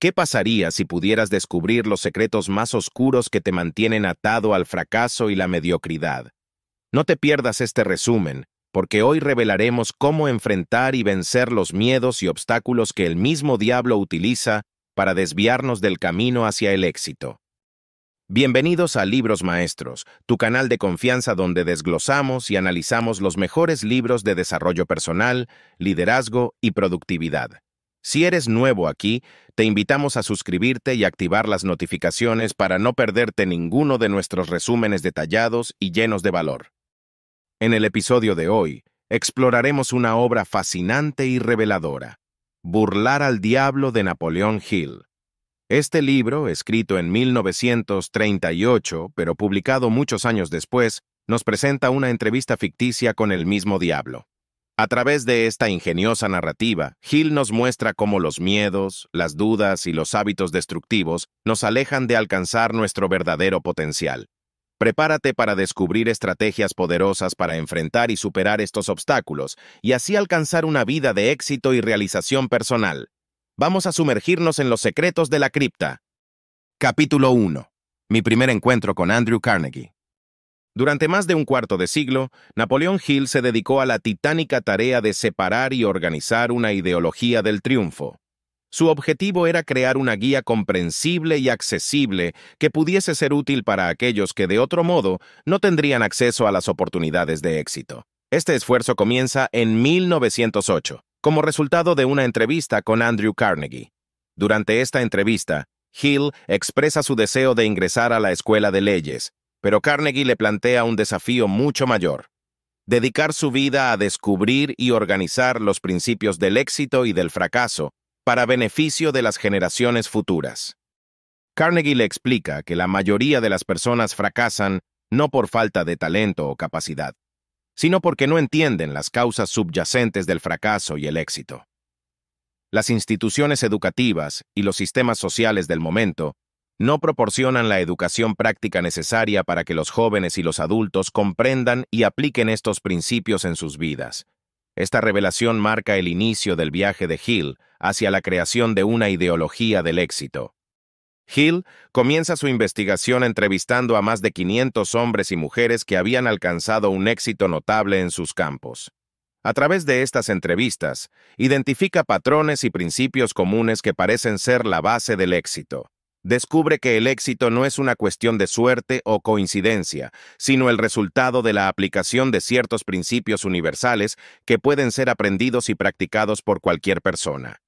¿Qué pasaría si pudieras descubrir los secretos más oscuros que te mantienen atado al fracaso y la mediocridad? No te pierdas este resumen, porque hoy revelaremos cómo enfrentar y vencer los miedos y obstáculos que el mismo diablo utiliza para desviarnos del camino hacia el éxito. Bienvenidos a Libros Maestros, tu canal de confianza donde desglosamos y analizamos los mejores libros de desarrollo personal, liderazgo y productividad. Si eres nuevo aquí, te invitamos a suscribirte y activar las notificaciones para no perderte ninguno de nuestros resúmenes detallados y llenos de valor. En el episodio de hoy, exploraremos una obra fascinante y reveladora, Burlar al Diablo de Napoleón Hill. Este libro, escrito en 1938, pero publicado muchos años después, nos presenta una entrevista ficticia con el mismo diablo. A través de esta ingeniosa narrativa, Gil nos muestra cómo los miedos, las dudas y los hábitos destructivos nos alejan de alcanzar nuestro verdadero potencial. Prepárate para descubrir estrategias poderosas para enfrentar y superar estos obstáculos y así alcanzar una vida de éxito y realización personal. Vamos a sumergirnos en los secretos de la cripta. Capítulo 1. Mi primer encuentro con Andrew Carnegie. Durante más de un cuarto de siglo, Napoleón Hill se dedicó a la titánica tarea de separar y organizar una ideología del triunfo. Su objetivo era crear una guía comprensible y accesible que pudiese ser útil para aquellos que de otro modo no tendrían acceso a las oportunidades de éxito. Este esfuerzo comienza en 1908, como resultado de una entrevista con Andrew Carnegie. Durante esta entrevista, Hill expresa su deseo de ingresar a la escuela de leyes, pero Carnegie le plantea un desafío mucho mayor, dedicar su vida a descubrir y organizar los principios del éxito y del fracaso para beneficio de las generaciones futuras. Carnegie le explica que la mayoría de las personas fracasan no por falta de talento o capacidad, sino porque no entienden las causas subyacentes del fracaso y el éxito. Las instituciones educativas y los sistemas sociales del momento no proporcionan la educación práctica necesaria para que los jóvenes y los adultos comprendan y apliquen estos principios en sus vidas. Esta revelación marca el inicio del viaje de Hill hacia la creación de una ideología del éxito. Hill comienza su investigación entrevistando a más de 500 hombres y mujeres que habían alcanzado un éxito notable en sus campos. A través de estas entrevistas, identifica patrones y principios comunes que parecen ser la base del éxito. Descubre que el éxito no es una cuestión de suerte o coincidencia, sino el resultado de la aplicación de ciertos principios universales que pueden ser aprendidos y practicados por cualquier persona.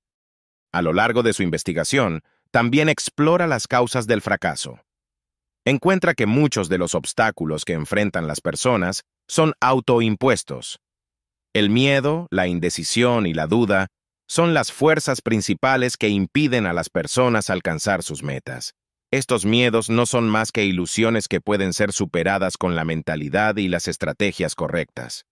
A lo largo de su investigación, también explora las causas del fracaso. Encuentra que muchos de los obstáculos que enfrentan las personas son autoimpuestos. El miedo, la indecisión y la duda son las fuerzas principales que impiden a las personas alcanzar sus metas. Estos miedos no son más que ilusiones que pueden ser superadas con la mentalidad y las estrategias correctas.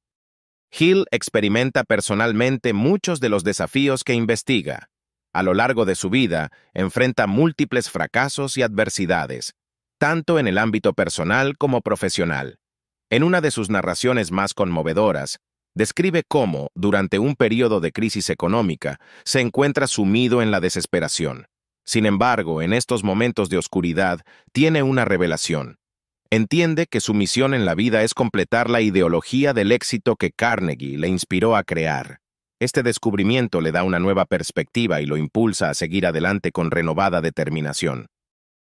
Hill experimenta personalmente muchos de los desafíos que investiga. A lo largo de su vida, enfrenta múltiples fracasos y adversidades, tanto en el ámbito personal como profesional. En una de sus narraciones más conmovedoras, describe cómo, durante un periodo de crisis económica, se encuentra sumido en la desesperación. Sin embargo, en estos momentos de oscuridad, tiene una revelación. Entiende que su misión en la vida es completar la ideología del éxito que Carnegie le inspiró a crear. Este descubrimiento le da una nueva perspectiva y lo impulsa a seguir adelante con renovada determinación.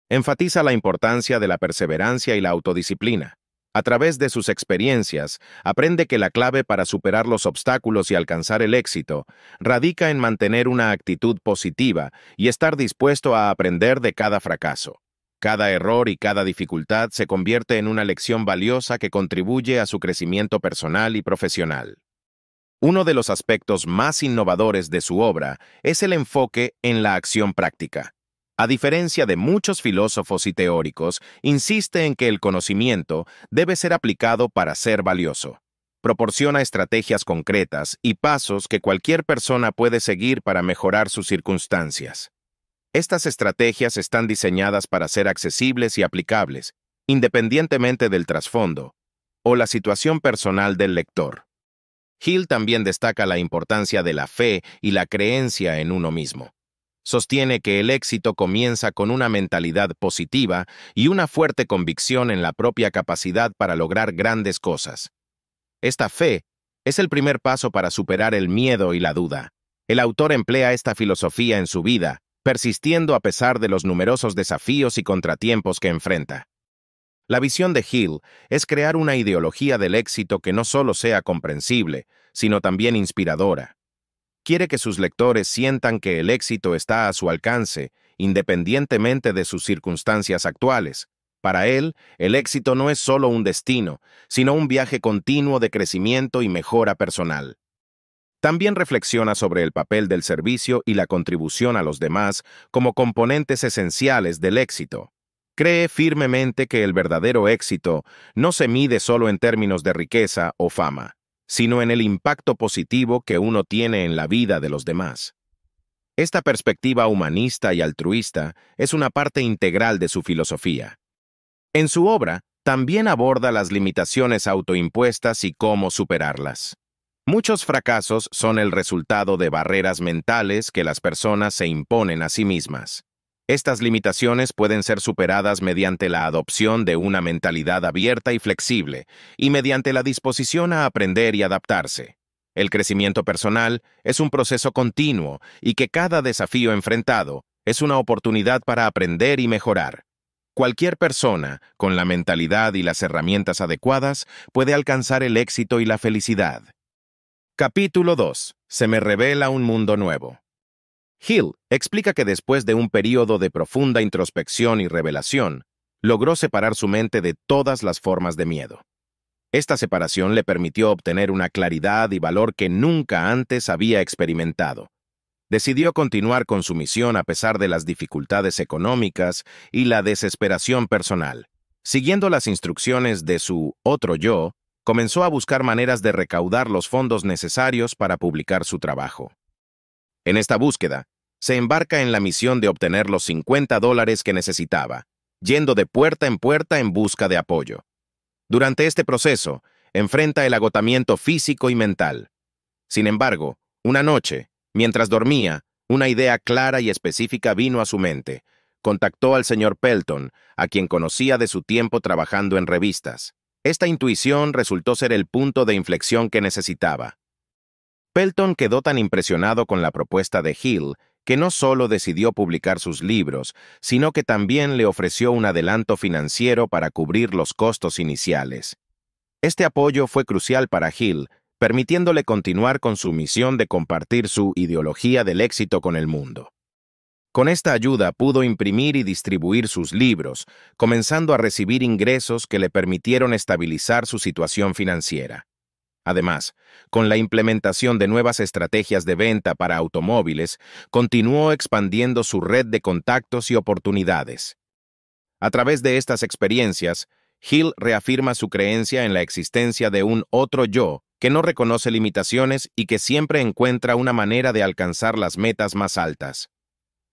Enfatiza la importancia de la perseverancia y la autodisciplina, a través de sus experiencias, aprende que la clave para superar los obstáculos y alcanzar el éxito radica en mantener una actitud positiva y estar dispuesto a aprender de cada fracaso. Cada error y cada dificultad se convierte en una lección valiosa que contribuye a su crecimiento personal y profesional. Uno de los aspectos más innovadores de su obra es el enfoque en la acción práctica. A diferencia de muchos filósofos y teóricos, insiste en que el conocimiento debe ser aplicado para ser valioso. Proporciona estrategias concretas y pasos que cualquier persona puede seguir para mejorar sus circunstancias. Estas estrategias están diseñadas para ser accesibles y aplicables, independientemente del trasfondo o la situación personal del lector. Hill también destaca la importancia de la fe y la creencia en uno mismo. Sostiene que el éxito comienza con una mentalidad positiva y una fuerte convicción en la propia capacidad para lograr grandes cosas. Esta fe es el primer paso para superar el miedo y la duda. El autor emplea esta filosofía en su vida, persistiendo a pesar de los numerosos desafíos y contratiempos que enfrenta. La visión de Hill es crear una ideología del éxito que no solo sea comprensible, sino también inspiradora quiere que sus lectores sientan que el éxito está a su alcance, independientemente de sus circunstancias actuales. Para él, el éxito no es solo un destino, sino un viaje continuo de crecimiento y mejora personal. También reflexiona sobre el papel del servicio y la contribución a los demás como componentes esenciales del éxito. Cree firmemente que el verdadero éxito no se mide solo en términos de riqueza o fama sino en el impacto positivo que uno tiene en la vida de los demás. Esta perspectiva humanista y altruista es una parte integral de su filosofía. En su obra, también aborda las limitaciones autoimpuestas y cómo superarlas. Muchos fracasos son el resultado de barreras mentales que las personas se imponen a sí mismas. Estas limitaciones pueden ser superadas mediante la adopción de una mentalidad abierta y flexible y mediante la disposición a aprender y adaptarse. El crecimiento personal es un proceso continuo y que cada desafío enfrentado es una oportunidad para aprender y mejorar. Cualquier persona, con la mentalidad y las herramientas adecuadas, puede alcanzar el éxito y la felicidad. Capítulo 2. Se me revela un mundo nuevo. Hill explica que después de un periodo de profunda introspección y revelación, logró separar su mente de todas las formas de miedo. Esta separación le permitió obtener una claridad y valor que nunca antes había experimentado. Decidió continuar con su misión a pesar de las dificultades económicas y la desesperación personal. Siguiendo las instrucciones de su otro yo, comenzó a buscar maneras de recaudar los fondos necesarios para publicar su trabajo. En esta búsqueda, se embarca en la misión de obtener los 50 dólares que necesitaba, yendo de puerta en puerta en busca de apoyo. Durante este proceso, enfrenta el agotamiento físico y mental. Sin embargo, una noche, mientras dormía, una idea clara y específica vino a su mente. Contactó al señor Pelton, a quien conocía de su tiempo trabajando en revistas. Esta intuición resultó ser el punto de inflexión que necesitaba. Pelton quedó tan impresionado con la propuesta de Hill que no solo decidió publicar sus libros, sino que también le ofreció un adelanto financiero para cubrir los costos iniciales. Este apoyo fue crucial para Hill, permitiéndole continuar con su misión de compartir su ideología del éxito con el mundo. Con esta ayuda pudo imprimir y distribuir sus libros, comenzando a recibir ingresos que le permitieron estabilizar su situación financiera. Además, con la implementación de nuevas estrategias de venta para automóviles, continuó expandiendo su red de contactos y oportunidades. A través de estas experiencias, Hill reafirma su creencia en la existencia de un otro yo que no reconoce limitaciones y que siempre encuentra una manera de alcanzar las metas más altas.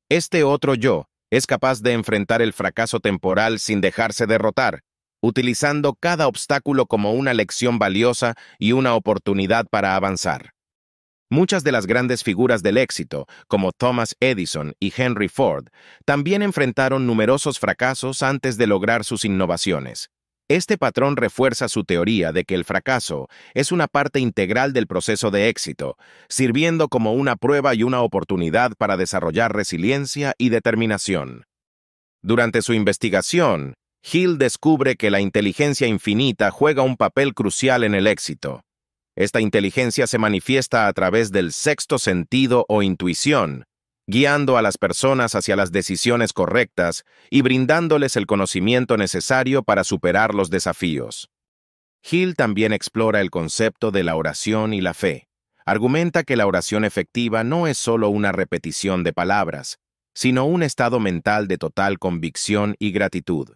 Este otro yo es capaz de enfrentar el fracaso temporal sin dejarse derrotar, utilizando cada obstáculo como una lección valiosa y una oportunidad para avanzar. Muchas de las grandes figuras del éxito, como Thomas Edison y Henry Ford, también enfrentaron numerosos fracasos antes de lograr sus innovaciones. Este patrón refuerza su teoría de que el fracaso es una parte integral del proceso de éxito, sirviendo como una prueba y una oportunidad para desarrollar resiliencia y determinación. Durante su investigación, Hill descubre que la inteligencia infinita juega un papel crucial en el éxito. Esta inteligencia se manifiesta a través del sexto sentido o intuición, guiando a las personas hacia las decisiones correctas y brindándoles el conocimiento necesario para superar los desafíos. Hill también explora el concepto de la oración y la fe. Argumenta que la oración efectiva no es solo una repetición de palabras, sino un estado mental de total convicción y gratitud.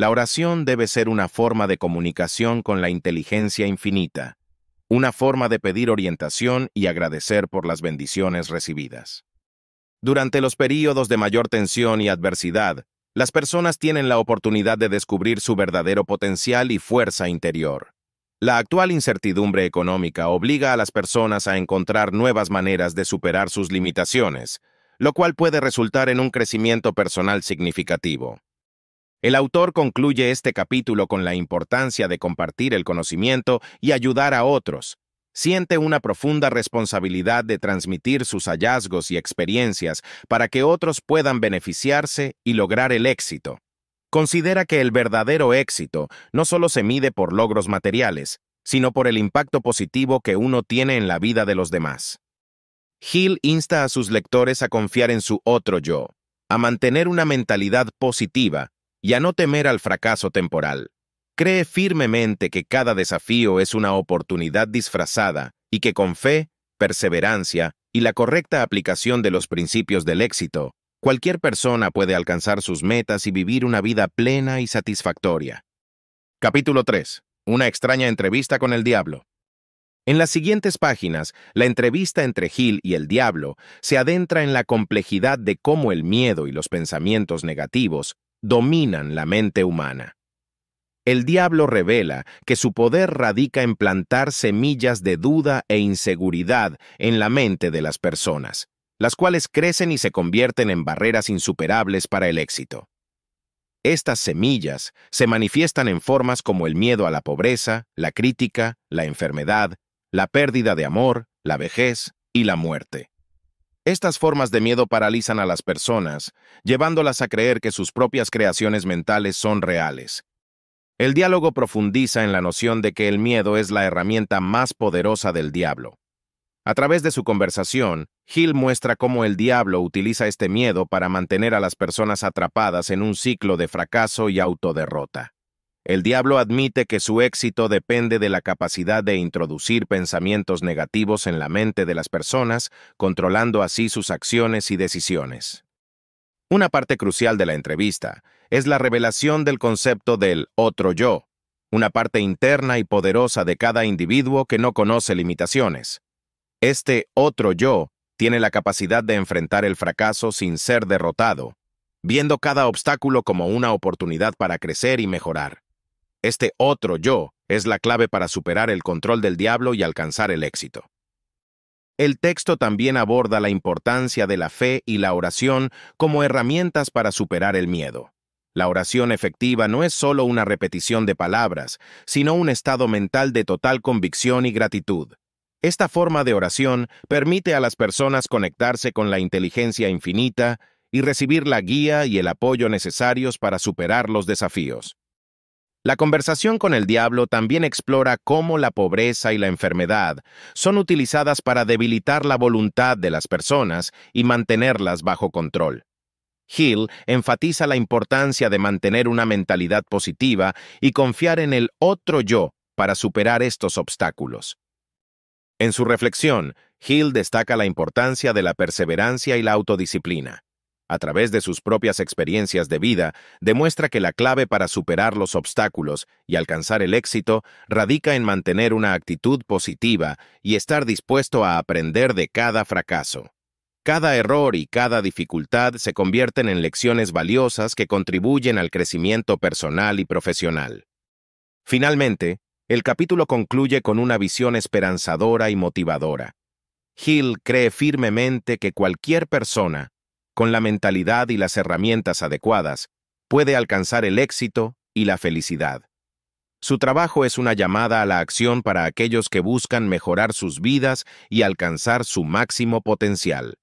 La oración debe ser una forma de comunicación con la inteligencia infinita, una forma de pedir orientación y agradecer por las bendiciones recibidas. Durante los períodos de mayor tensión y adversidad, las personas tienen la oportunidad de descubrir su verdadero potencial y fuerza interior. La actual incertidumbre económica obliga a las personas a encontrar nuevas maneras de superar sus limitaciones, lo cual puede resultar en un crecimiento personal significativo. El autor concluye este capítulo con la importancia de compartir el conocimiento y ayudar a otros. Siente una profunda responsabilidad de transmitir sus hallazgos y experiencias para que otros puedan beneficiarse y lograr el éxito. Considera que el verdadero éxito no solo se mide por logros materiales, sino por el impacto positivo que uno tiene en la vida de los demás. Hill insta a sus lectores a confiar en su otro yo, a mantener una mentalidad positiva y a no temer al fracaso temporal. Cree firmemente que cada desafío es una oportunidad disfrazada y que con fe, perseverancia y la correcta aplicación de los principios del éxito, cualquier persona puede alcanzar sus metas y vivir una vida plena y satisfactoria. Capítulo 3. Una extraña entrevista con el diablo. En las siguientes páginas, la entrevista entre Gil y el diablo se adentra en la complejidad de cómo el miedo y los pensamientos negativos dominan la mente humana. El diablo revela que su poder radica en plantar semillas de duda e inseguridad en la mente de las personas, las cuales crecen y se convierten en barreras insuperables para el éxito. Estas semillas se manifiestan en formas como el miedo a la pobreza, la crítica, la enfermedad, la pérdida de amor, la vejez y la muerte. Estas formas de miedo paralizan a las personas, llevándolas a creer que sus propias creaciones mentales son reales. El diálogo profundiza en la noción de que el miedo es la herramienta más poderosa del diablo. A través de su conversación, Hill muestra cómo el diablo utiliza este miedo para mantener a las personas atrapadas en un ciclo de fracaso y autoderrota. El diablo admite que su éxito depende de la capacidad de introducir pensamientos negativos en la mente de las personas, controlando así sus acciones y decisiones. Una parte crucial de la entrevista es la revelación del concepto del otro yo, una parte interna y poderosa de cada individuo que no conoce limitaciones. Este otro yo tiene la capacidad de enfrentar el fracaso sin ser derrotado, viendo cada obstáculo como una oportunidad para crecer y mejorar. Este otro yo es la clave para superar el control del diablo y alcanzar el éxito. El texto también aborda la importancia de la fe y la oración como herramientas para superar el miedo. La oración efectiva no es solo una repetición de palabras, sino un estado mental de total convicción y gratitud. Esta forma de oración permite a las personas conectarse con la inteligencia infinita y recibir la guía y el apoyo necesarios para superar los desafíos. La conversación con el diablo también explora cómo la pobreza y la enfermedad son utilizadas para debilitar la voluntad de las personas y mantenerlas bajo control. Hill enfatiza la importancia de mantener una mentalidad positiva y confiar en el otro yo para superar estos obstáculos. En su reflexión, Hill destaca la importancia de la perseverancia y la autodisciplina a través de sus propias experiencias de vida, demuestra que la clave para superar los obstáculos y alcanzar el éxito radica en mantener una actitud positiva y estar dispuesto a aprender de cada fracaso. Cada error y cada dificultad se convierten en lecciones valiosas que contribuyen al crecimiento personal y profesional. Finalmente, el capítulo concluye con una visión esperanzadora y motivadora. Hill cree firmemente que cualquier persona, con la mentalidad y las herramientas adecuadas, puede alcanzar el éxito y la felicidad. Su trabajo es una llamada a la acción para aquellos que buscan mejorar sus vidas y alcanzar su máximo potencial.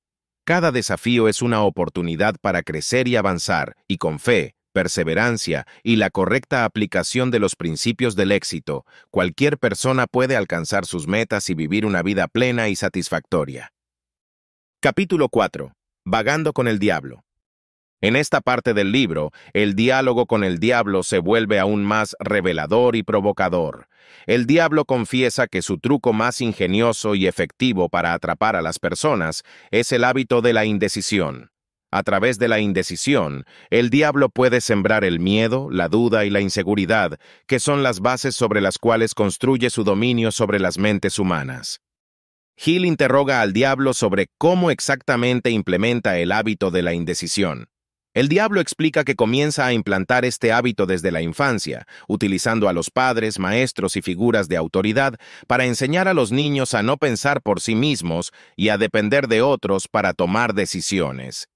Cada desafío es una oportunidad para crecer y avanzar, y con fe, perseverancia y la correcta aplicación de los principios del éxito, cualquier persona puede alcanzar sus metas y vivir una vida plena y satisfactoria. Capítulo 4. Vagando con el Diablo. En esta parte del libro, el diálogo con el diablo se vuelve aún más revelador y provocador. El diablo confiesa que su truco más ingenioso y efectivo para atrapar a las personas es el hábito de la indecisión. A través de la indecisión, el diablo puede sembrar el miedo, la duda y la inseguridad, que son las bases sobre las cuales construye su dominio sobre las mentes humanas. Hill interroga al diablo sobre cómo exactamente implementa el hábito de la indecisión. El diablo explica que comienza a implantar este hábito desde la infancia, utilizando a los padres, maestros y figuras de autoridad para enseñar a los niños a no pensar por sí mismos y a depender de otros para tomar decisiones.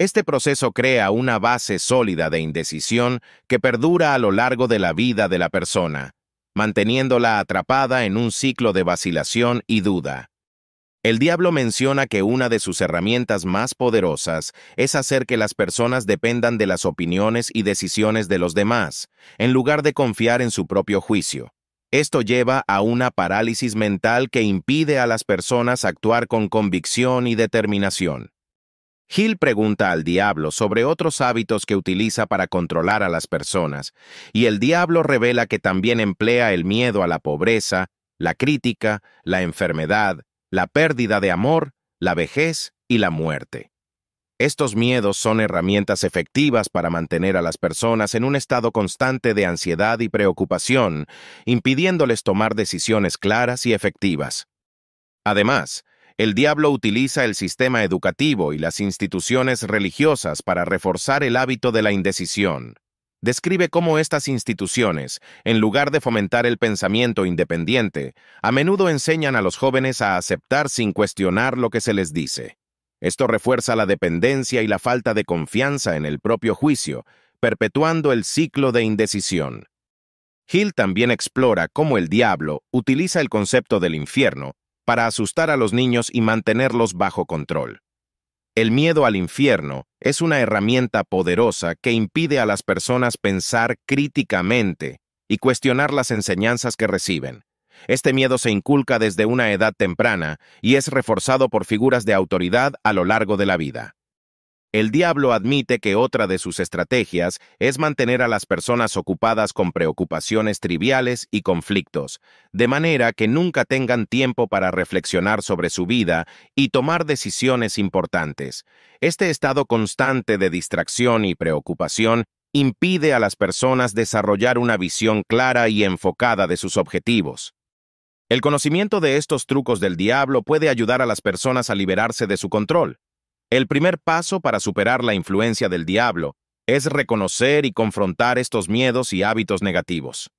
Este proceso crea una base sólida de indecisión que perdura a lo largo de la vida de la persona, manteniéndola atrapada en un ciclo de vacilación y duda. El diablo menciona que una de sus herramientas más poderosas es hacer que las personas dependan de las opiniones y decisiones de los demás, en lugar de confiar en su propio juicio. Esto lleva a una parálisis mental que impide a las personas actuar con convicción y determinación. Gil pregunta al diablo sobre otros hábitos que utiliza para controlar a las personas, y el diablo revela que también emplea el miedo a la pobreza, la crítica, la enfermedad, la pérdida de amor, la vejez y la muerte. Estos miedos son herramientas efectivas para mantener a las personas en un estado constante de ansiedad y preocupación, impidiéndoles tomar decisiones claras y efectivas. Además, el diablo utiliza el sistema educativo y las instituciones religiosas para reforzar el hábito de la indecisión describe cómo estas instituciones, en lugar de fomentar el pensamiento independiente, a menudo enseñan a los jóvenes a aceptar sin cuestionar lo que se les dice. Esto refuerza la dependencia y la falta de confianza en el propio juicio, perpetuando el ciclo de indecisión. Hill también explora cómo el diablo utiliza el concepto del infierno para asustar a los niños y mantenerlos bajo control. El miedo al infierno es una herramienta poderosa que impide a las personas pensar críticamente y cuestionar las enseñanzas que reciben. Este miedo se inculca desde una edad temprana y es reforzado por figuras de autoridad a lo largo de la vida. El diablo admite que otra de sus estrategias es mantener a las personas ocupadas con preocupaciones triviales y conflictos, de manera que nunca tengan tiempo para reflexionar sobre su vida y tomar decisiones importantes. Este estado constante de distracción y preocupación impide a las personas desarrollar una visión clara y enfocada de sus objetivos. El conocimiento de estos trucos del diablo puede ayudar a las personas a liberarse de su control el primer paso para superar la influencia del diablo es reconocer y confrontar estos miedos y hábitos negativos.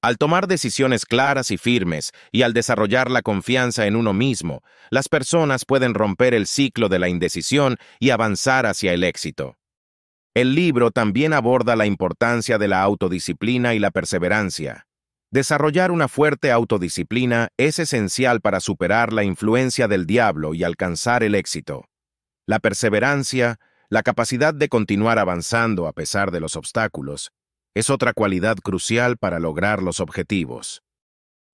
Al tomar decisiones claras y firmes y al desarrollar la confianza en uno mismo, las personas pueden romper el ciclo de la indecisión y avanzar hacia el éxito. El libro también aborda la importancia de la autodisciplina y la perseverancia. Desarrollar una fuerte autodisciplina es esencial para superar la influencia del diablo y alcanzar el éxito la perseverancia, la capacidad de continuar avanzando a pesar de los obstáculos, es otra cualidad crucial para lograr los objetivos.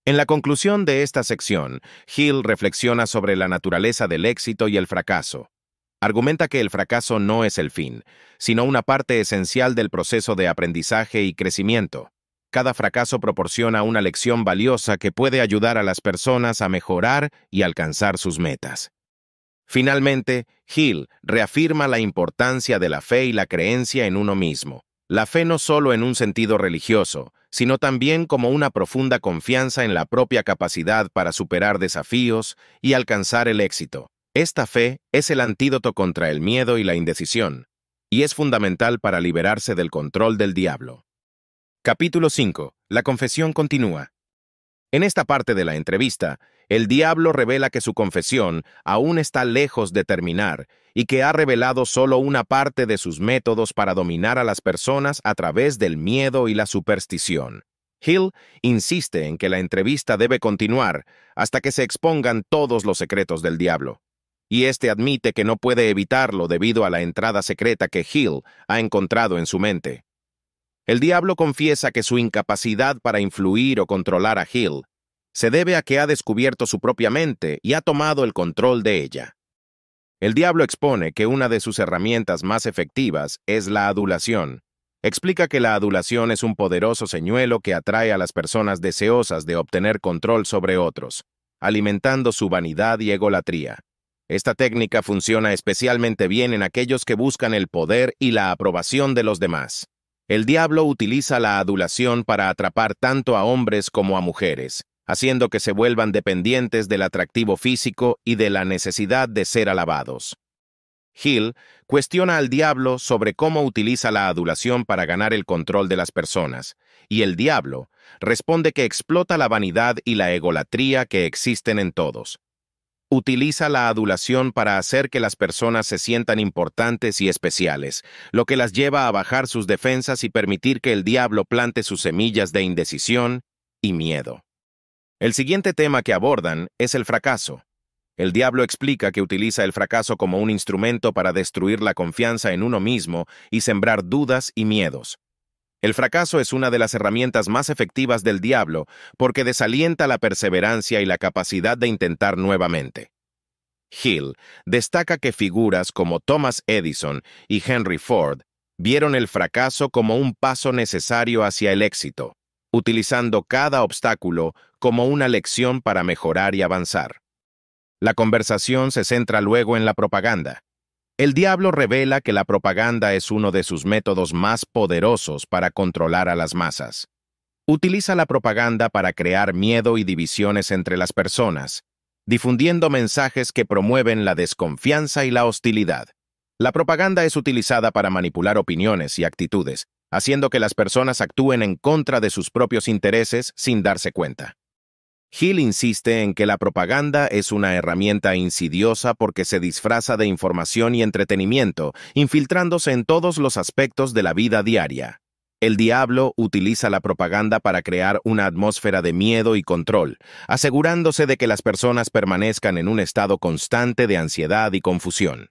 En la conclusión de esta sección, Hill reflexiona sobre la naturaleza del éxito y el fracaso. Argumenta que el fracaso no es el fin, sino una parte esencial del proceso de aprendizaje y crecimiento. Cada fracaso proporciona una lección valiosa que puede ayudar a las personas a mejorar y alcanzar sus metas. Finalmente, Hill reafirma la importancia de la fe y la creencia en uno mismo. La fe no solo en un sentido religioso, sino también como una profunda confianza en la propia capacidad para superar desafíos y alcanzar el éxito. Esta fe es el antídoto contra el miedo y la indecisión, y es fundamental para liberarse del control del diablo. Capítulo 5. La confesión continúa. En esta parte de la entrevista, el diablo revela que su confesión aún está lejos de terminar y que ha revelado solo una parte de sus métodos para dominar a las personas a través del miedo y la superstición. Hill insiste en que la entrevista debe continuar hasta que se expongan todos los secretos del diablo, y este admite que no puede evitarlo debido a la entrada secreta que Hill ha encontrado en su mente. El diablo confiesa que su incapacidad para influir o controlar a Hill se debe a que ha descubierto su propia mente y ha tomado el control de ella. El diablo expone que una de sus herramientas más efectivas es la adulación. Explica que la adulación es un poderoso señuelo que atrae a las personas deseosas de obtener control sobre otros, alimentando su vanidad y egolatría. Esta técnica funciona especialmente bien en aquellos que buscan el poder y la aprobación de los demás. El diablo utiliza la adulación para atrapar tanto a hombres como a mujeres, haciendo que se vuelvan dependientes del atractivo físico y de la necesidad de ser alabados. Hill cuestiona al diablo sobre cómo utiliza la adulación para ganar el control de las personas, y el diablo responde que explota la vanidad y la egolatría que existen en todos. Utiliza la adulación para hacer que las personas se sientan importantes y especiales, lo que las lleva a bajar sus defensas y permitir que el diablo plante sus semillas de indecisión y miedo. El siguiente tema que abordan es el fracaso. El diablo explica que utiliza el fracaso como un instrumento para destruir la confianza en uno mismo y sembrar dudas y miedos. El fracaso es una de las herramientas más efectivas del diablo porque desalienta la perseverancia y la capacidad de intentar nuevamente. Hill destaca que figuras como Thomas Edison y Henry Ford vieron el fracaso como un paso necesario hacia el éxito, utilizando cada obstáculo como una lección para mejorar y avanzar. La conversación se centra luego en la propaganda. El diablo revela que la propaganda es uno de sus métodos más poderosos para controlar a las masas. Utiliza la propaganda para crear miedo y divisiones entre las personas, difundiendo mensajes que promueven la desconfianza y la hostilidad. La propaganda es utilizada para manipular opiniones y actitudes, haciendo que las personas actúen en contra de sus propios intereses sin darse cuenta. Hill insiste en que la propaganda es una herramienta insidiosa porque se disfraza de información y entretenimiento, infiltrándose en todos los aspectos de la vida diaria. El diablo utiliza la propaganda para crear una atmósfera de miedo y control, asegurándose de que las personas permanezcan en un estado constante de ansiedad y confusión.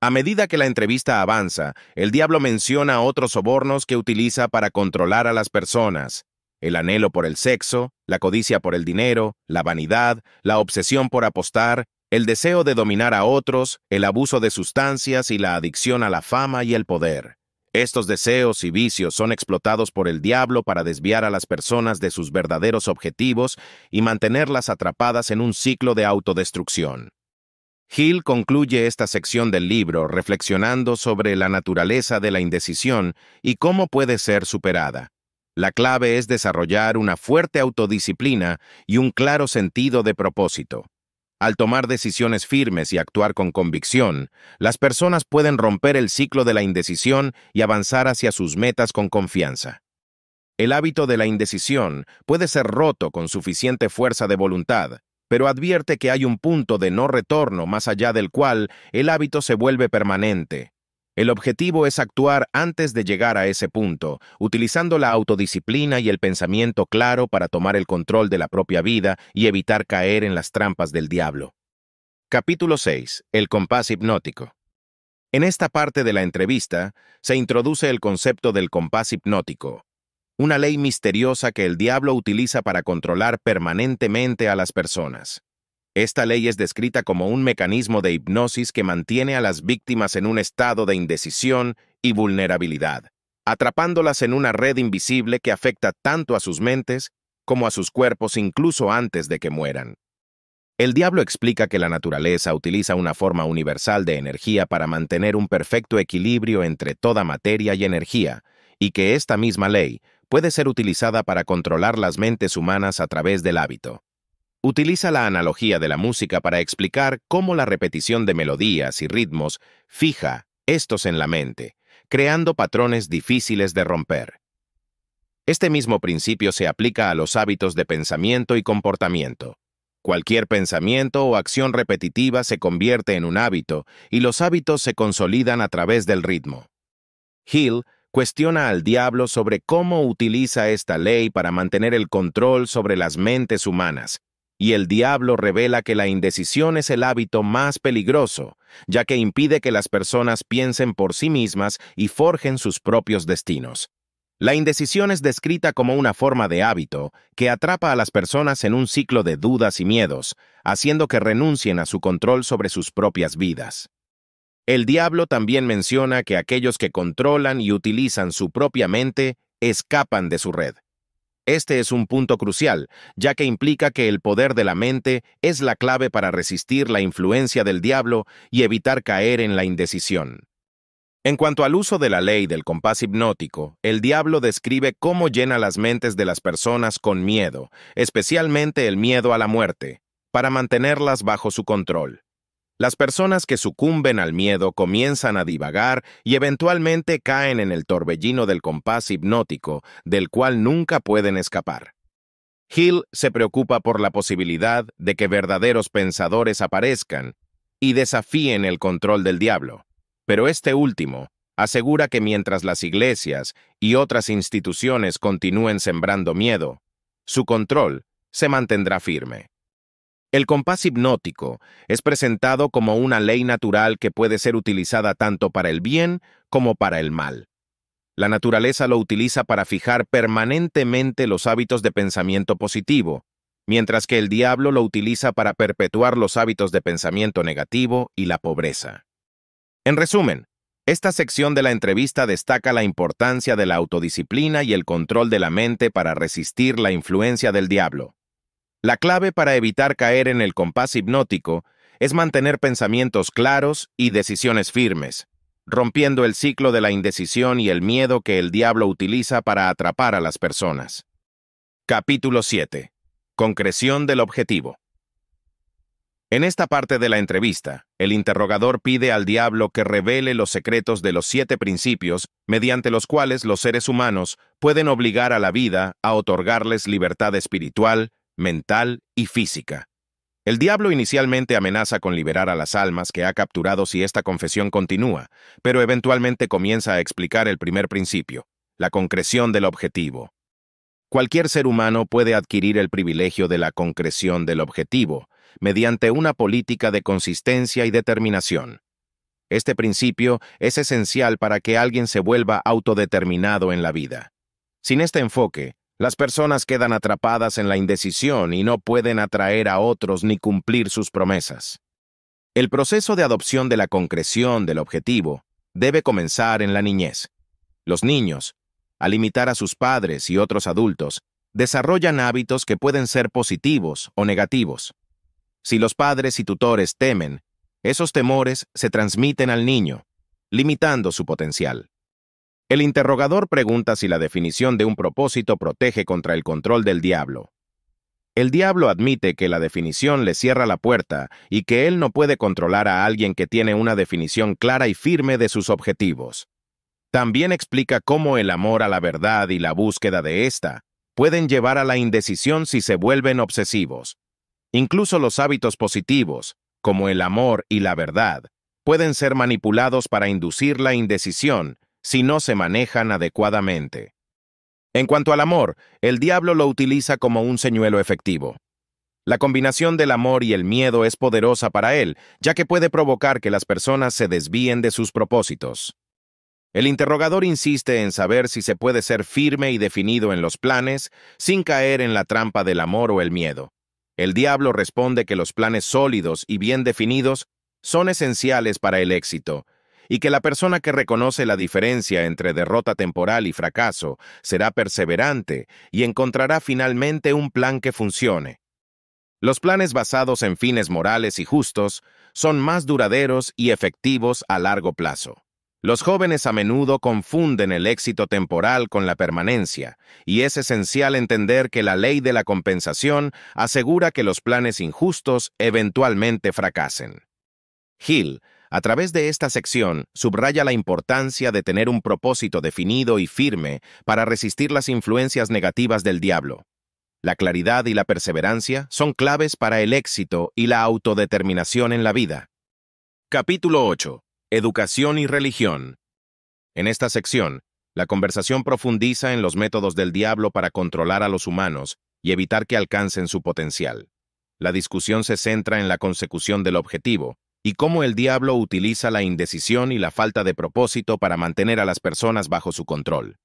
A medida que la entrevista avanza, el diablo menciona otros sobornos que utiliza para controlar a las personas, el anhelo por el sexo, la codicia por el dinero, la vanidad, la obsesión por apostar, el deseo de dominar a otros, el abuso de sustancias y la adicción a la fama y el poder. Estos deseos y vicios son explotados por el diablo para desviar a las personas de sus verdaderos objetivos y mantenerlas atrapadas en un ciclo de autodestrucción. Hill concluye esta sección del libro reflexionando sobre la naturaleza de la indecisión y cómo puede ser superada. La clave es desarrollar una fuerte autodisciplina y un claro sentido de propósito. Al tomar decisiones firmes y actuar con convicción, las personas pueden romper el ciclo de la indecisión y avanzar hacia sus metas con confianza. El hábito de la indecisión puede ser roto con suficiente fuerza de voluntad, pero advierte que hay un punto de no retorno más allá del cual el hábito se vuelve permanente, el objetivo es actuar antes de llegar a ese punto, utilizando la autodisciplina y el pensamiento claro para tomar el control de la propia vida y evitar caer en las trampas del diablo. Capítulo 6. El compás hipnótico. En esta parte de la entrevista se introduce el concepto del compás hipnótico, una ley misteriosa que el diablo utiliza para controlar permanentemente a las personas. Esta ley es descrita como un mecanismo de hipnosis que mantiene a las víctimas en un estado de indecisión y vulnerabilidad, atrapándolas en una red invisible que afecta tanto a sus mentes como a sus cuerpos incluso antes de que mueran. El diablo explica que la naturaleza utiliza una forma universal de energía para mantener un perfecto equilibrio entre toda materia y energía, y que esta misma ley puede ser utilizada para controlar las mentes humanas a través del hábito utiliza la analogía de la música para explicar cómo la repetición de melodías y ritmos fija estos en la mente, creando patrones difíciles de romper. Este mismo principio se aplica a los hábitos de pensamiento y comportamiento. Cualquier pensamiento o acción repetitiva se convierte en un hábito y los hábitos se consolidan a través del ritmo. Hill cuestiona al diablo sobre cómo utiliza esta ley para mantener el control sobre las mentes humanas, y el diablo revela que la indecisión es el hábito más peligroso, ya que impide que las personas piensen por sí mismas y forjen sus propios destinos. La indecisión es descrita como una forma de hábito que atrapa a las personas en un ciclo de dudas y miedos, haciendo que renuncien a su control sobre sus propias vidas. El diablo también menciona que aquellos que controlan y utilizan su propia mente escapan de su red, este es un punto crucial, ya que implica que el poder de la mente es la clave para resistir la influencia del diablo y evitar caer en la indecisión. En cuanto al uso de la ley del compás hipnótico, el diablo describe cómo llena las mentes de las personas con miedo, especialmente el miedo a la muerte, para mantenerlas bajo su control. Las personas que sucumben al miedo comienzan a divagar y eventualmente caen en el torbellino del compás hipnótico, del cual nunca pueden escapar. Hill se preocupa por la posibilidad de que verdaderos pensadores aparezcan y desafíen el control del diablo, pero este último asegura que mientras las iglesias y otras instituciones continúen sembrando miedo, su control se mantendrá firme. El compás hipnótico es presentado como una ley natural que puede ser utilizada tanto para el bien como para el mal. La naturaleza lo utiliza para fijar permanentemente los hábitos de pensamiento positivo, mientras que el diablo lo utiliza para perpetuar los hábitos de pensamiento negativo y la pobreza. En resumen, esta sección de la entrevista destaca la importancia de la autodisciplina y el control de la mente para resistir la influencia del diablo. La clave para evitar caer en el compás hipnótico es mantener pensamientos claros y decisiones firmes, rompiendo el ciclo de la indecisión y el miedo que el diablo utiliza para atrapar a las personas. Capítulo 7. Concreción del objetivo. En esta parte de la entrevista, el interrogador pide al diablo que revele los secretos de los siete principios mediante los cuales los seres humanos pueden obligar a la vida a otorgarles libertad espiritual, mental y física. El diablo inicialmente amenaza con liberar a las almas que ha capturado si esta confesión continúa, pero eventualmente comienza a explicar el primer principio, la concreción del objetivo. Cualquier ser humano puede adquirir el privilegio de la concreción del objetivo mediante una política de consistencia y determinación. Este principio es esencial para que alguien se vuelva autodeterminado en la vida. Sin este enfoque, las personas quedan atrapadas en la indecisión y no pueden atraer a otros ni cumplir sus promesas. El proceso de adopción de la concreción del objetivo debe comenzar en la niñez. Los niños, al imitar a sus padres y otros adultos, desarrollan hábitos que pueden ser positivos o negativos. Si los padres y tutores temen, esos temores se transmiten al niño, limitando su potencial. El interrogador pregunta si la definición de un propósito protege contra el control del diablo. El diablo admite que la definición le cierra la puerta y que él no puede controlar a alguien que tiene una definición clara y firme de sus objetivos. También explica cómo el amor a la verdad y la búsqueda de ésta pueden llevar a la indecisión si se vuelven obsesivos. Incluso los hábitos positivos, como el amor y la verdad, pueden ser manipulados para inducir la indecisión si no se manejan adecuadamente. En cuanto al amor, el diablo lo utiliza como un señuelo efectivo. La combinación del amor y el miedo es poderosa para él, ya que puede provocar que las personas se desvíen de sus propósitos. El interrogador insiste en saber si se puede ser firme y definido en los planes sin caer en la trampa del amor o el miedo. El diablo responde que los planes sólidos y bien definidos son esenciales para el éxito, y que la persona que reconoce la diferencia entre derrota temporal y fracaso será perseverante y encontrará finalmente un plan que funcione. Los planes basados en fines morales y justos son más duraderos y efectivos a largo plazo. Los jóvenes a menudo confunden el éxito temporal con la permanencia, y es esencial entender que la ley de la compensación asegura que los planes injustos eventualmente fracasen. Hill a través de esta sección, subraya la importancia de tener un propósito definido y firme para resistir las influencias negativas del diablo. La claridad y la perseverancia son claves para el éxito y la autodeterminación en la vida. Capítulo 8. Educación y religión. En esta sección, la conversación profundiza en los métodos del diablo para controlar a los humanos y evitar que alcancen su potencial. La discusión se centra en la consecución del objetivo, y cómo el diablo utiliza la indecisión y la falta de propósito para mantener a las personas bajo su control.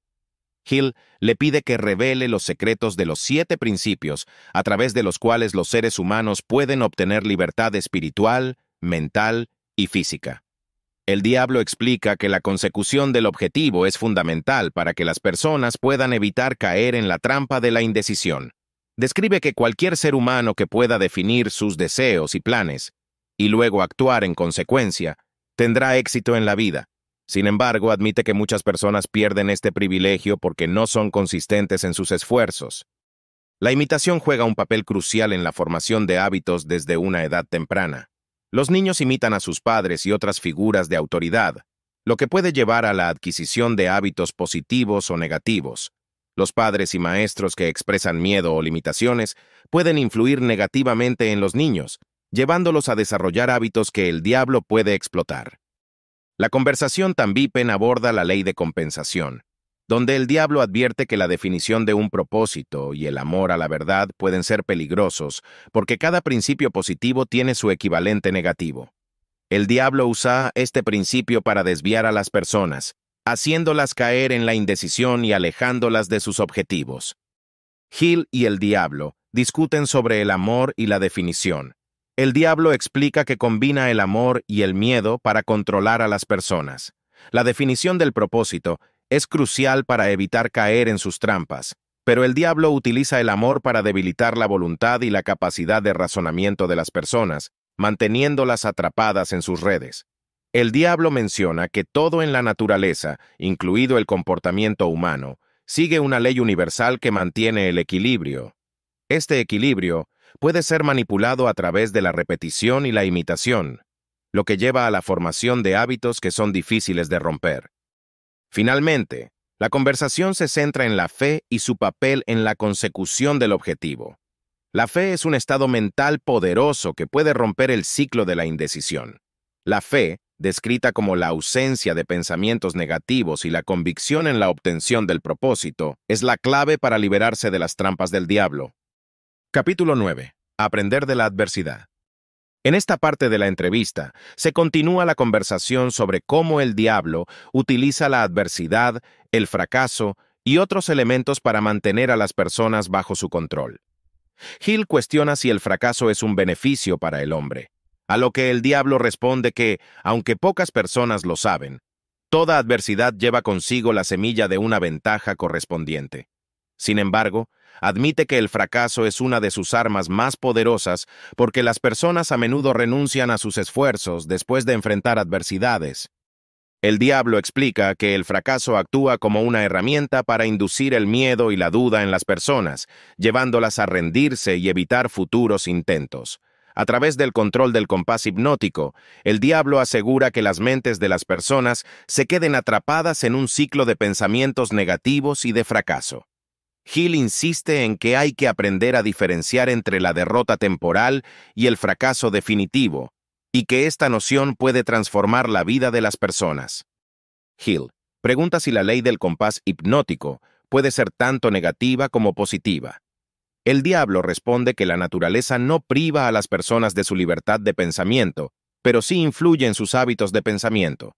Hill le pide que revele los secretos de los siete principios a través de los cuales los seres humanos pueden obtener libertad espiritual, mental y física. El diablo explica que la consecución del objetivo es fundamental para que las personas puedan evitar caer en la trampa de la indecisión. Describe que cualquier ser humano que pueda definir sus deseos y planes y luego actuar en consecuencia, tendrá éxito en la vida. Sin embargo, admite que muchas personas pierden este privilegio porque no son consistentes en sus esfuerzos. La imitación juega un papel crucial en la formación de hábitos desde una edad temprana. Los niños imitan a sus padres y otras figuras de autoridad, lo que puede llevar a la adquisición de hábitos positivos o negativos. Los padres y maestros que expresan miedo o limitaciones pueden influir negativamente en los niños, llevándolos a desarrollar hábitos que el diablo puede explotar. La conversación también aborda la ley de compensación, donde el diablo advierte que la definición de un propósito y el amor a la verdad pueden ser peligrosos, porque cada principio positivo tiene su equivalente negativo. El diablo usa este principio para desviar a las personas, haciéndolas caer en la indecisión y alejándolas de sus objetivos. Gil y el diablo discuten sobre el amor y la definición, el diablo explica que combina el amor y el miedo para controlar a las personas. La definición del propósito es crucial para evitar caer en sus trampas, pero el diablo utiliza el amor para debilitar la voluntad y la capacidad de razonamiento de las personas, manteniéndolas atrapadas en sus redes. El diablo menciona que todo en la naturaleza, incluido el comportamiento humano, sigue una ley universal que mantiene el equilibrio. Este equilibrio puede ser manipulado a través de la repetición y la imitación, lo que lleva a la formación de hábitos que son difíciles de romper. Finalmente, la conversación se centra en la fe y su papel en la consecución del objetivo. La fe es un estado mental poderoso que puede romper el ciclo de la indecisión. La fe, descrita como la ausencia de pensamientos negativos y la convicción en la obtención del propósito, es la clave para liberarse de las trampas del diablo. Capítulo 9. Aprender de la adversidad. En esta parte de la entrevista se continúa la conversación sobre cómo el diablo utiliza la adversidad, el fracaso y otros elementos para mantener a las personas bajo su control. Hill cuestiona si el fracaso es un beneficio para el hombre, a lo que el diablo responde que, aunque pocas personas lo saben, toda adversidad lleva consigo la semilla de una ventaja correspondiente. Sin embargo, admite que el fracaso es una de sus armas más poderosas porque las personas a menudo renuncian a sus esfuerzos después de enfrentar adversidades. El diablo explica que el fracaso actúa como una herramienta para inducir el miedo y la duda en las personas, llevándolas a rendirse y evitar futuros intentos. A través del control del compás hipnótico, el diablo asegura que las mentes de las personas se queden atrapadas en un ciclo de pensamientos negativos y de fracaso. Hill insiste en que hay que aprender a diferenciar entre la derrota temporal y el fracaso definitivo, y que esta noción puede transformar la vida de las personas. Hill pregunta si la ley del compás hipnótico puede ser tanto negativa como positiva. El diablo responde que la naturaleza no priva a las personas de su libertad de pensamiento, pero sí influye en sus hábitos de pensamiento.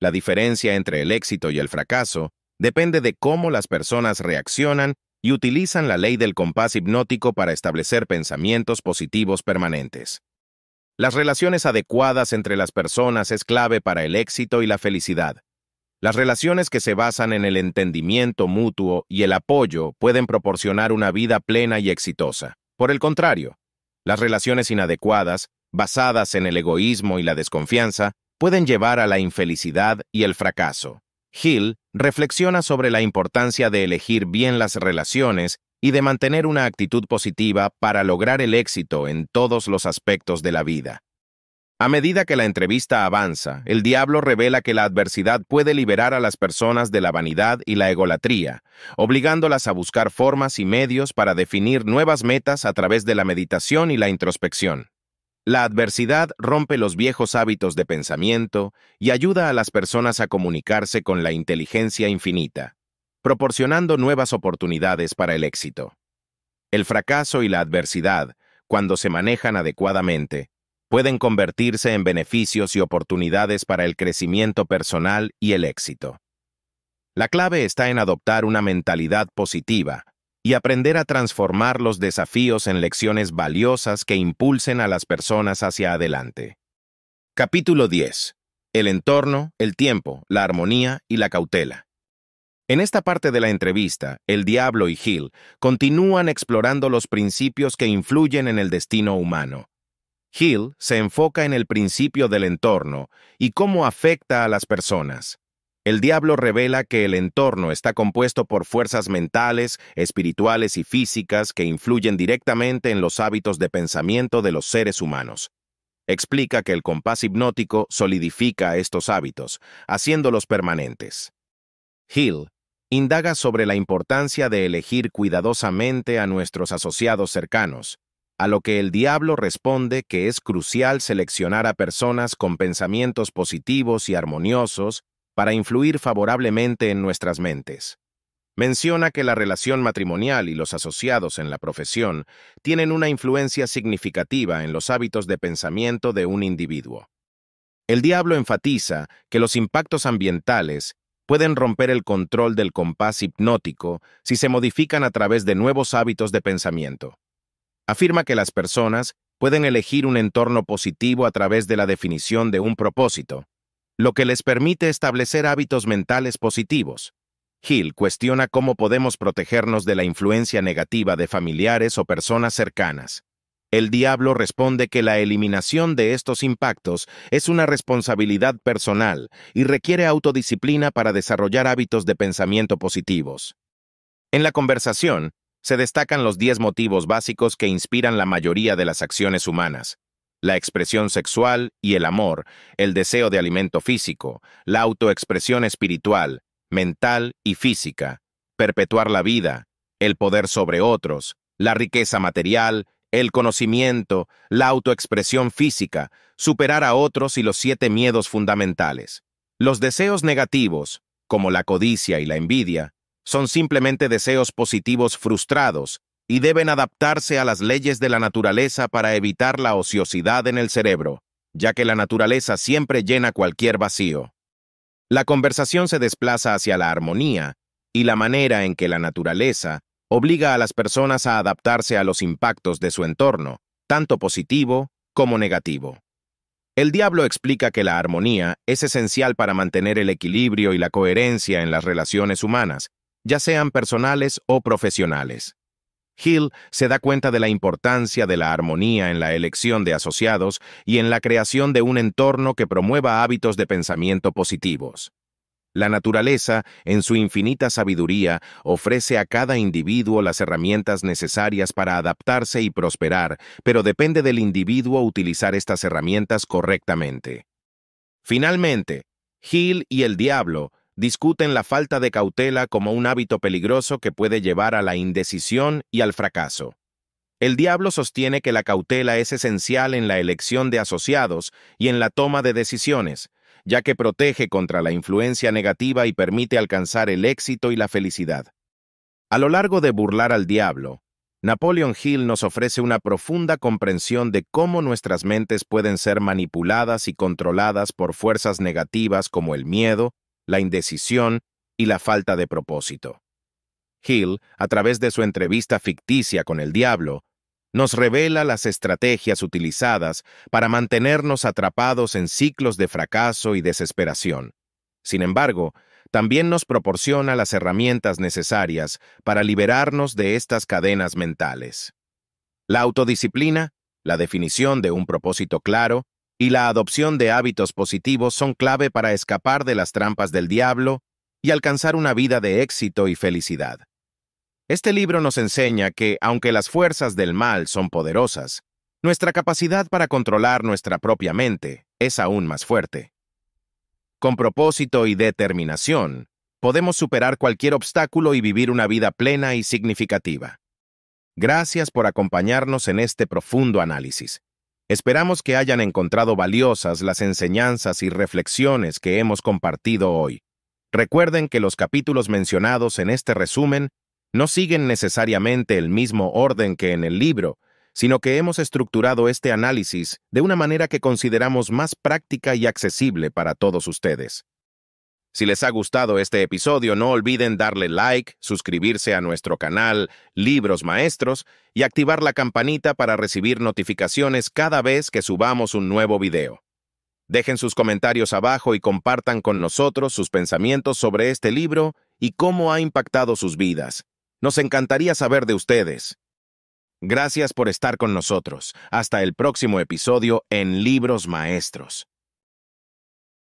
La diferencia entre el éxito y el fracaso depende de cómo las personas reaccionan y utilizan la ley del compás hipnótico para establecer pensamientos positivos permanentes. Las relaciones adecuadas entre las personas es clave para el éxito y la felicidad. Las relaciones que se basan en el entendimiento mutuo y el apoyo pueden proporcionar una vida plena y exitosa. Por el contrario, las relaciones inadecuadas, basadas en el egoísmo y la desconfianza, pueden llevar a la infelicidad y el fracaso. Hill reflexiona sobre la importancia de elegir bien las relaciones y de mantener una actitud positiva para lograr el éxito en todos los aspectos de la vida. A medida que la entrevista avanza, el diablo revela que la adversidad puede liberar a las personas de la vanidad y la egolatría, obligándolas a buscar formas y medios para definir nuevas metas a través de la meditación y la introspección. La adversidad rompe los viejos hábitos de pensamiento y ayuda a las personas a comunicarse con la inteligencia infinita, proporcionando nuevas oportunidades para el éxito. El fracaso y la adversidad, cuando se manejan adecuadamente, pueden convertirse en beneficios y oportunidades para el crecimiento personal y el éxito. La clave está en adoptar una mentalidad positiva, y aprender a transformar los desafíos en lecciones valiosas que impulsen a las personas hacia adelante. Capítulo 10. El entorno, el tiempo, la armonía y la cautela. En esta parte de la entrevista, el diablo y Gil continúan explorando los principios que influyen en el destino humano. Hill se enfoca en el principio del entorno y cómo afecta a las personas el diablo revela que el entorno está compuesto por fuerzas mentales, espirituales y físicas que influyen directamente en los hábitos de pensamiento de los seres humanos. Explica que el compás hipnótico solidifica estos hábitos, haciéndolos permanentes. Hill indaga sobre la importancia de elegir cuidadosamente a nuestros asociados cercanos, a lo que el diablo responde que es crucial seleccionar a personas con pensamientos positivos y armoniosos para influir favorablemente en nuestras mentes. Menciona que la relación matrimonial y los asociados en la profesión tienen una influencia significativa en los hábitos de pensamiento de un individuo. El diablo enfatiza que los impactos ambientales pueden romper el control del compás hipnótico si se modifican a través de nuevos hábitos de pensamiento. Afirma que las personas pueden elegir un entorno positivo a través de la definición de un propósito, lo que les permite establecer hábitos mentales positivos. Hill cuestiona cómo podemos protegernos de la influencia negativa de familiares o personas cercanas. El diablo responde que la eliminación de estos impactos es una responsabilidad personal y requiere autodisciplina para desarrollar hábitos de pensamiento positivos. En la conversación, se destacan los 10 motivos básicos que inspiran la mayoría de las acciones humanas la expresión sexual y el amor, el deseo de alimento físico, la autoexpresión espiritual, mental y física, perpetuar la vida, el poder sobre otros, la riqueza material, el conocimiento, la autoexpresión física, superar a otros y los siete miedos fundamentales. Los deseos negativos, como la codicia y la envidia, son simplemente deseos positivos frustrados y deben adaptarse a las leyes de la naturaleza para evitar la ociosidad en el cerebro, ya que la naturaleza siempre llena cualquier vacío. La conversación se desplaza hacia la armonía y la manera en que la naturaleza obliga a las personas a adaptarse a los impactos de su entorno, tanto positivo como negativo. El diablo explica que la armonía es esencial para mantener el equilibrio y la coherencia en las relaciones humanas, ya sean personales o profesionales. Hill se da cuenta de la importancia de la armonía en la elección de asociados y en la creación de un entorno que promueva hábitos de pensamiento positivos. La naturaleza, en su infinita sabiduría, ofrece a cada individuo las herramientas necesarias para adaptarse y prosperar, pero depende del individuo utilizar estas herramientas correctamente. Finalmente, Hill y el diablo discuten la falta de cautela como un hábito peligroso que puede llevar a la indecisión y al fracaso. El diablo sostiene que la cautela es esencial en la elección de asociados y en la toma de decisiones, ya que protege contra la influencia negativa y permite alcanzar el éxito y la felicidad. A lo largo de Burlar al Diablo, Napoleon Hill nos ofrece una profunda comprensión de cómo nuestras mentes pueden ser manipuladas y controladas por fuerzas negativas como el miedo, la indecisión y la falta de propósito. Hill, a través de su entrevista ficticia con el diablo, nos revela las estrategias utilizadas para mantenernos atrapados en ciclos de fracaso y desesperación. Sin embargo, también nos proporciona las herramientas necesarias para liberarnos de estas cadenas mentales. La autodisciplina, la definición de un propósito claro y la adopción de hábitos positivos son clave para escapar de las trampas del diablo y alcanzar una vida de éxito y felicidad. Este libro nos enseña que, aunque las fuerzas del mal son poderosas, nuestra capacidad para controlar nuestra propia mente es aún más fuerte. Con propósito y determinación, podemos superar cualquier obstáculo y vivir una vida plena y significativa. Gracias por acompañarnos en este profundo análisis. Esperamos que hayan encontrado valiosas las enseñanzas y reflexiones que hemos compartido hoy. Recuerden que los capítulos mencionados en este resumen no siguen necesariamente el mismo orden que en el libro, sino que hemos estructurado este análisis de una manera que consideramos más práctica y accesible para todos ustedes. Si les ha gustado este episodio, no olviden darle like, suscribirse a nuestro canal Libros Maestros y activar la campanita para recibir notificaciones cada vez que subamos un nuevo video. Dejen sus comentarios abajo y compartan con nosotros sus pensamientos sobre este libro y cómo ha impactado sus vidas. Nos encantaría saber de ustedes. Gracias por estar con nosotros. Hasta el próximo episodio en Libros Maestros.